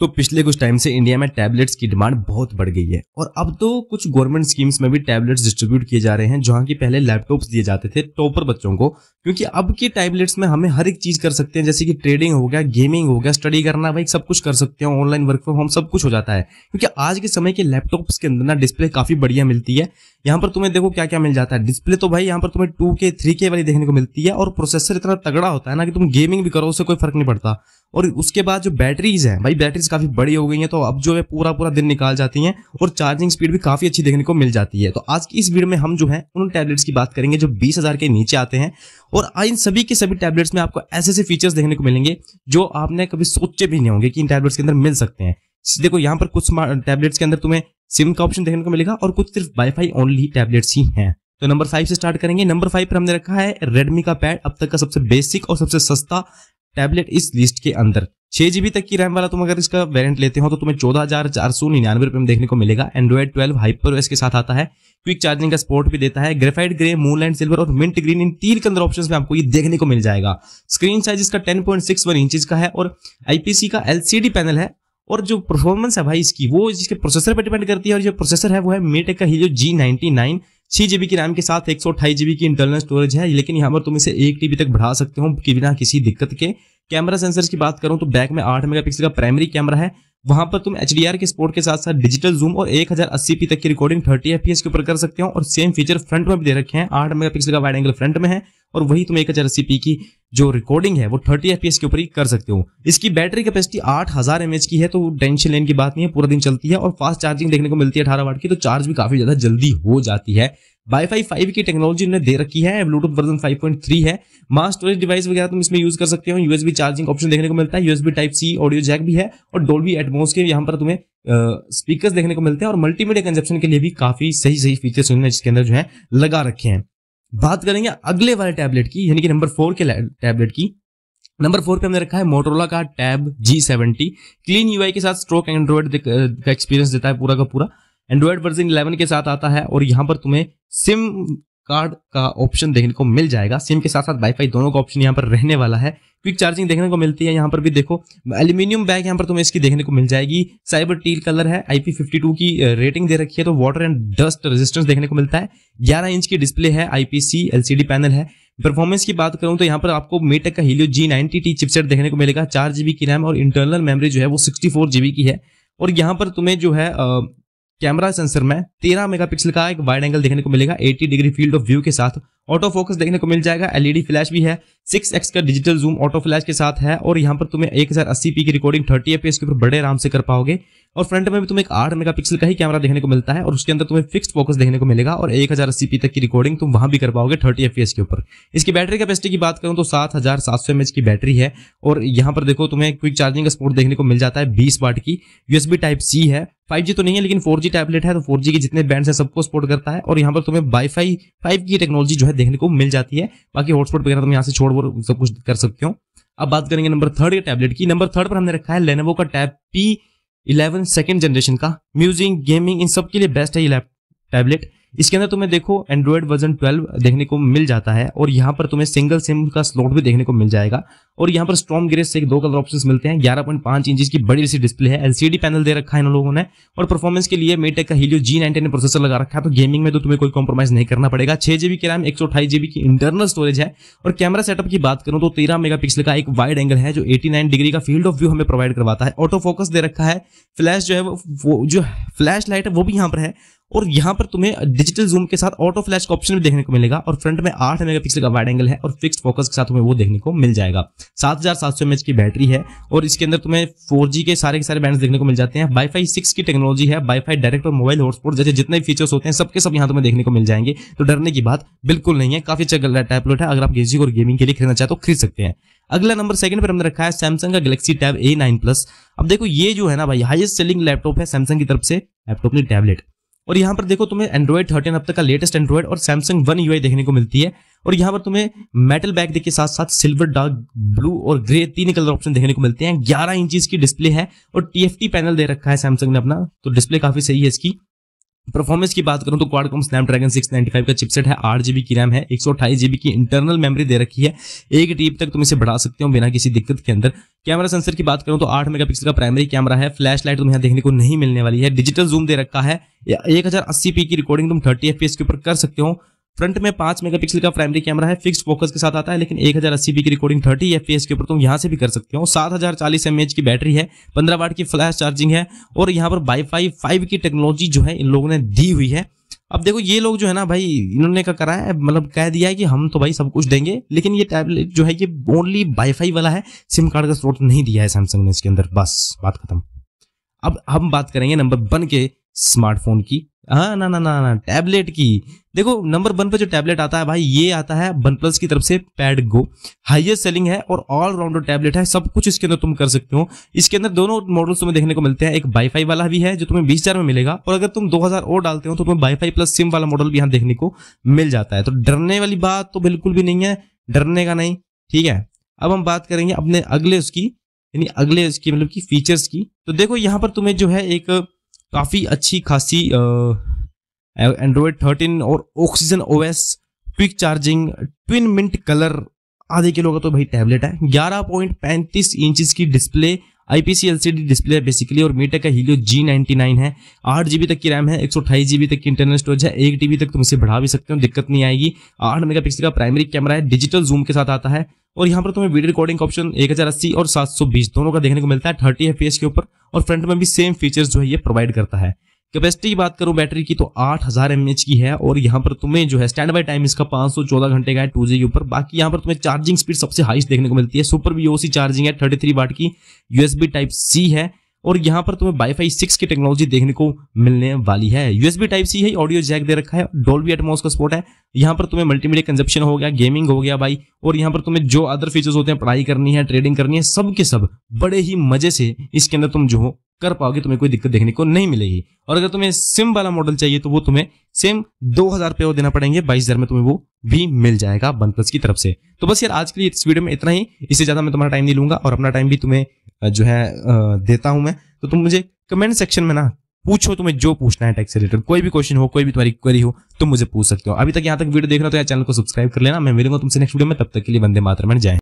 तो पिछले कुछ टाइम से इंडिया में टैबलेट्स की डिमांड बहुत बढ़ गई है और अब तो कुछ गवर्नमेंट स्कीम्स में भी टैबलेट्स डिस्ट्रीब्यूट किए जा रहे हैं जहां की पहले लैपटॉप्स दिए जाते थे टॉपर बच्चों को क्योंकि अब के टैबलेट्स में हमें हर एक चीज़ कर सकते हैं जैसे कि ट्रेडिंग हो गया गेमिंग हो गया स्टडी करना भाई सब कुछ कर सकते हैं ऑनलाइन वर्क फ्रॉम होम सब कुछ हो जाता है क्योंकि आज के समय के लैपटॉप्स के अंदर ना डिस्प्ले काफ़ी बढ़िया मिलती है यहाँ पर तुम्हें देखो क्या क्या मिल जाता है डिस्प्ले तो भाई यहाँ पर तुम्हें टू के थ्री के वाली देखने को मिलती है और प्रोसेसर इतना तगड़ा होता है ना कि तुम गेमिंग भी करो उससे कोई फर्क नहीं पड़ता और उसके बाद जो बैटरीज हैं भाई बैटरीज काफ़ी बड़ी हो गई हैं तो अब जो है पूरा पूरा दिन निकाल जाती हैं और चार्जिंग स्पीड भी काफ़ी अच्छी देखने को मिल जाती है तो आज की इस वीडियो में हम जो है उन टैबलेट्स की बात करेंगे जो बीस के नीचे आते हैं और इन सभी के सभी टैबलेट्स में आपको ऐसे ऐसे फीचर्स देखने को मिलेंगे जो आपने कभी सोचे भी नहीं होंगे कि इन टैबलेट्स के अंदर मिल सकते हैं देखो यहाँ पर कुछ टैबलेट्स के अंदर तुम्हें सिम का ऑप्शन देखने को मिलेगा और कुछ सिर्फ वाईफाई ओनली टैबलेट्स ही हैं तो नंबर फाइव से स्टार्ट करेंगे नंबर फाइव पर हमने रखा है रेडमी का पैड अब तक का सबसे बेसिक और सबसे सस्ता टैबलेट इस लिस्ट के अंदर छह जीबी तक की रैम वाला तुम अगर इसका वेरिएंट लेते हो तो तुम्हें चौदह हजार चार सौ निन्यानवे रुपए में देखने को मिलेगा एंड्रॉइड ट्वेल्व हाइपर के साथ आता है क्विक चार्जिंग का स्पोर्ट भी देता है graphite grey moon and silver और मिंट ग्रीन इन तीन के अंदर ऑप्शन में आपको ये देखने को मिल जाएगा स्क्रीन साइज इसका ten point six one inch का है और आईपीसी का एलसीडी पैनल है और जो परफॉर्मेंस है भाई इसकी वो इसके प्रोसेसर पर डिपेंड करती है और जो प्रोसेसर है वो है मेटेक का ही जो जी नाइनटी नाइन छह जीबी की रैम के साथ एक सौ जीबी की इंटरनल स्टोरेज है लेकिन यहाँ पर तुम इसे एक टीबी तक बढ़ा सकते हो कि बिना किसी दिक्कत के कैमरा सेंसर की बात करूँ तो बैक में आठ मेगापिक्सल का प्राइमरी कैमरा है वहां पर तुम एच के स्पोर्ट के साथ साथ डिजिटल जूम और एक पी तक की रिकॉर्डिंग पी एस के ऊपर कर सकते हो और सेम फीचर फ्रंट में भी दे रखे हैं मेगा पिक्सल का वाइड एंगल फ्रंट में है और वही तुम एक हजार की जो रिकॉर्डिंग है वो 30 एफ के ऊपर ही कर सकते हो इसकी बैटरी कैपेसिटी 8000 हजार की है तो टेंशन लेने की बात नहीं है पूरा दिन चलती है और फास्ट चार्जिंग देखने को मिलती है अठारह वाट की तो चार्ज भी काफी ज्यादा जल्दी हो जाती है वाईफाई 5 की टेक्नोलॉजी उन्होंने दे रखी है ब्लूटूथ वर्जन 5.3 है मास स्टोरेज डिवाइस वगैरह तुम इसमें यूज कर सकते हो यूएसबी चार्जिंग ऑप्शन देखने को मिलता है USB type C audio jack भी है और डोल्बी एटमोस के यहाँ पर तुम्हें स्पीकर्स देखने को मिलते हैं और मल्टीमीडिया कंजप्शन के लिए भी काफी सही सही फीचर्स उन्होंने इसके अंदर जो है लगा रखे हैं बात करेंगे अगले वाले टैबलेट की यानी कि नंबर फोर के टैबलेट की नंबर फोर पे हमने रखा है मोटरोला का tab G seventy clean UI के साथ स्ट्रोक एंड्रॉयड का एक्सपीरियंस देता है पूरा का पूरा एंड्रॉयड वर्जन 11 के साथ आता है और यहां पर तुम्हें सिम कार्ड का ऑप्शन देखने को मिल जाएगा सिम के साथ साथ वाईफाई दोनों का ऑप्शन यहां पर रहने वाला है क्विक चार्जिंग देखने को मिलती है यहाँ पर भी देखो एल्यूमिनियम बैग यहाँ पर तुम्हें इसकी देखने को मिल जाएगी साइबर टील कलर है आईपी की रेटिंग दे रखी है तो वाटर एंड डस्ट रेजिस्टेंस देखने को मिलता है ग्यारह इंच की डिस्प्ले है आईपीसी एलसीडी पैनल है परफॉर्मेंस की बात करूं तो यहाँ पर आपको मेटेक का Helio G ninety T chipset देखने को मिलेगा चार जीबी की रैम और इंटरनल मेमरी जो है वो सिक्सटी फोर जीबी की है और यहाँ पर तुम्हें जो है कैमरा सेंसर में मेगा मेगापिक्सल का एक वाइड एंगल देखने को मिलेगा 80 डिग्री फील्ड ऑफ व्यू के साथ ऑटो फोकस देखने को मिल जाएगा एलईडी फ्लैश भी है 6x का डिजिटल जूम ऑटो फ्लैश के साथ है और यहाँ पर तुम्हें पी की रिकॉर्डिंग थर्टी fps के ऊपर बड़े आराम से कर पाओगे और फ्रंट में भी तुम्हें एक आठ मेगापिक्सल का ही कैमरा देखने को मिलता है और उसके अंदर तुम्हें फिक्स फोकस देखने को मिलेगा और एक हजार तक की रिकॉर्डिंग तुम वहां भी कर पाओगे थर्टी एफ के ऊपर इसकी बैटरी कैपेसिटी की बात करूं तो सात हजार की बैटरी है और यहाँ पर देखो तुम्हें क्विक चार्जिंग का स्पोर्ट देखने को मिल जाता है बीस वाट की यूएसबी टाइप सी है 5G तो नहीं है लेकिन 4G टैबलेट है तो 4G के जितने बैंड है सबको सपोर्ट करता है और यहाँ पर तुम्हें वाईफाई फाइव की टेक्नोलॉजी जो है देखने को मिल जाती है बाकी हॉटस्पॉट वगैरह तुम यहाँ से छोड़ सब कुछ कर सकते हो अब बात करेंगे नंबर थर्ड के टैबलेट की नंबर थर्ड पर हमने रखा है लेनोवो का tab P eleven second generation का म्यूजिक गेमिंग इन सब के लिए बेस्ट है ये टैबलेट इसके अंदर तुम्हें देखो एंड्रॉयड वर्जन 12 देखने को मिल जाता है और यहाँ पर तुम्हें सिंगल सिम का स्लॉट भी देखने को मिल जाएगा और यहाँ पर स्ट्रॉम ग्रेस से दो कलर ऑप्शंस मिलते हैं 11.5 इंच की बड़ी सी डिस्प्ले है एलसीडी पैनल दे रखा है इन लोगों ने और परफॉर्मेंस के लिए मेटेक का हीलियो जी नाइनटीन प्रोसेसर लगा रखा है तो गेमिंग में तो तुम्हें कोई कॉम्प्रोमाइज नहीं करना पड़ेगा छह जीबी की रैम एक की इंटरनल स्टोरेज है और कैमरा सेटअप की बात करूँ तो तेरह मेगा का एक वाइड एंगल है जो एटी डिग्री का फील्ड ऑफ व्यू हमें प्रोवाइड करवाता है ऑटो फोकस दे रखा है फ्लैश जो है वो जो फ्लैश लाइट है वो भी यहाँ पर है और यहाँ पर तुम्हें डिजिटल जूम के साथ ऑटो फ्लैश का ऑप्शन भी देखने को मिलेगा और फ्रंट में आठ मेगापिक्सल का वाइड एंगल है और फिक्स फोकस के साथ वो देखने को मिल जाएगा सात हजार सात सौ एमएच की बैटरी है और इसके अंदर तुम्हें फोर के सारे के सारे बैंड देखने को मिल जाते हैं वाईफाई सिक्स की टेक्नोलॉजी है वाईफाई डायरेक्ट और मोबाइल हॉटस्पॉट जैसे जितने फीचर्स होते हैं सबके सब यहाँ तुम्हें देखने को मिल जाएंगे तो डरने की बात बिल्कुल नहीं है काफी अच्छा टैबलेट है अगर आप गेजिंग और गेमिंग के लिए खरीदना चाहते तो खरीद सकते हैं अगला नंबर सेकंड पर हमने रखा है सैमसंग का Galaxy tab A nine plus अब देखो ये जो है ना भाई हाईएस्ट सेलिंग लैपटॉप है सैमसंग की तरफ से लैपटॉप नहीं टैबलेट और यहाँ पर देखो तुम्हें एंड्रॉइड थर्टीन अब तक का लेटेस्ट एंड्रॉइड और सैमसंग वन यू देखने को मिलती है और यहाँ पर तुम्हें मेटल बैग के साथ साथ सिल्वर डार्क ब्लू और ग्रे तीन कलर ऑप्शन देखने को मिलते हैं ग्यारह इंचज की डिस्प्ले है और टीएफटी पैनल दे रखा है सैमसंग ने अपना तो डिस्प्ले काफी सही है इसकी परफॉर्मेंस की बात करूं तो क्वाडकॉम स्नैपड्रैगन 695 का चिपसेट है आठ जीबी की रैम है एक सौ जीबी की इंटरनल मेमोरी दे रखी है एक टीप तक तुम इसे बढ़ा सकते हो बिना किसी दिक्कत के अंदर कैमरा सेंसर की बात करूं तो आठ मेगापिक्सल का प्राइमरी कैमरा है फ्लैश लाइट तुम्हें देखने को नहीं मिलने वाली है डिजिटल जूम दे रखा है एक हजार अस्सी पी की रिकॉर्डिंग तुम थर्टी एफ के ऊपर कर सकते हो फ्रंट में पांच मेगापिक्सल का प्राइमरी कैमरा है फिक्स फोकस के साथ आता है लेकिन एक हजार अस्सी की रिकॉर्डिंग थर्टी एफ के ऊपर तुम यहाँ से भी कर सकते हो सात हजार चालीस एमएच की बैटरी है पंद्रह वाट की फ्लैश चार्जिंग है और यहाँ पर वाईफाई फाइव की टेक्नोलॉजी जो है इन लोगों ने दी हुई है अब देखो ये लोग जो है ना भाई इन्होंने क्या करा है मतलब कह दिया है कि हम तो भाई सब कुछ देंगे लेकिन ये टैबलेट जो है ये ओनली वाईफाई वाला है सिम कार्ड का स्रोत नहीं दिया है सैमसंग ने इसके अंदर बस बात खत्म अब हम बात करेंगे नंबर वन के स्मार्टफोन की हाँ ना ना ना ना टैबलेट की देखो नंबर वन पर जो टैबलेट आता है भाई ये आता है वन प्लस की तरफ से पैड गो हाइएस्ट सेलिंग है और ऑलराउंडर टैबलेट है सब कुछ इसके अंदर तुम कर सकते हो इसके अंदर दोनों मॉडल्स तुम्हें देखने को मिलते हैं एक वाईफाई वाला भी है जो तुम्हें बीस हजार में मिलेगा और अगर तुम दो हजार और डालते हो तो तुम्हें वाईफाई प्लस सिम वाला मॉडल भी यहाँ देखने को मिल जाता है तो डरने वाली बात तो बिल्कुल भी नहीं है डरने का नहीं ठीक है अब हम बात करेंगे अपने अगले उसकी यानी अगले उसकी मतलब की फीचर्स की तो देखो यहाँ पर तुम्हें जो है एक काफ़ी अच्छी खासी एंड्रॉयड थर्टीन और oxygen OS quick charging twin mint colour आधे किलो का तो भाई टैबलेट है ग्यारह पॉइंट पैंतीस इंच की डिस्प्ले आईपीसी एलसीडी डिस्प्ले है बेसिकली और मीटर का हीलियो जी नाइनटी नाइन है आठ जीबी तक की रैम है एक सौ अठाईस जीबी तक की इंटरनल स्टोरेज है एक टीबी तक तुम इसे बढ़ा भी सकते हो दिक्कत नहीं आएगी आठ मेगापिक्सल का प्राइमरी कैमरा है डिजिटल जूम के साथ आता है और यहाँ पर तुम्हें वीडियो रिकॉर्डिंग ऑप्शन एक और सात दोनों का देखने को मिलता है थर्टी एफ के ऊपर और फ्रंट में भी सेम फीचर्स जो है ये प्रोवाइड करता है कैपेसिटी की बात करूं बैटरी की तो 8000 हजार की है और यहाँ पर तुम्हें जो है स्टैंड बाय टाइम इसका 514 घंटे का है टू के ऊपर बाकी यहाँ पर तुम्हें चार्जिंग स्पीड सबसे हाइस्ट देखने को मिलती है सुपर वीओसी चार्जिंग है 33 थ्री वाट की यूएसबी टाइप सी है और यहाँ पर तुम्हें वाईफाई सिक्स की टेक्नोलॉजी देखने को मिलने वाली है यूएसबी टाइप सी है ऑडियो जैक दे रखा है डोल्बी एटमोस का सपोर्ट है यहां पर तुम्हें मल्टीमीडिया कंजप्शन हो गया गेमिंग हो गया भाई और यहाँ पर तुम्हें जो अदर फीचर्स होते हैं पढ़ाई करनी है ट्रेडिंग करनी है सब के सब बड़े ही मजे से इसके अंदर तुम जो कर पाओगे तुम्हें कोई दिक्कत देखने को नहीं मिलेगी और अगर तुम्हें सिम वाला मॉडल चाहिए तो वो तुम्हें सेम दो हज़ार रुपये और देना पड़ेंगे बाईस हज़ार में तुम्हें वो भी मिल जाएगा वन प्लस की तरफ से तो बस यार आज के लिए इस वीडियो में इतना ही इससे ज़्यादा मैं तुम्हारा टाइम नहीं लूंगा और अपना टाइम भी तुम्हें जो है देता हूं मैं तो तुम मुझे कमेंट सेक्शन में ना पूछो तुम्हें जो पूछना है टैक्स रिलेटेड कोई भी क्वेश्चन हो कोई भी तुम्हारी क्वेरी हो तुम मुझे पूछ सकते हो अभी तक यहां तक वीडियो देख रहा हो तो यार चैनल को सब्सक्राइब कर लेना मैं मिलूंगा तुमसे नेक्स्ट वीडियो में तब तक के लिए बंदे मात्र में जाए